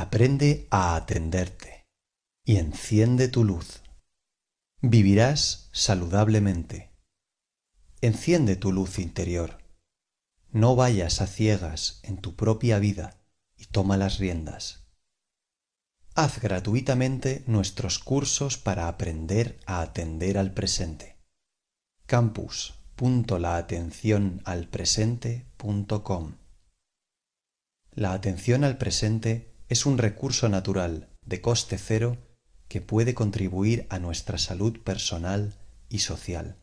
aprende a atenderte y enciende tu luz. Vivirás saludablemente. Enciende tu luz interior. No vayas a ciegas en tu propia vida y toma las riendas. Haz gratuitamente nuestros cursos para aprender a atender al presente. campus.laatencionalpresente.com La atención al presente es un recurso natural de coste cero que puede contribuir a nuestra salud personal y social.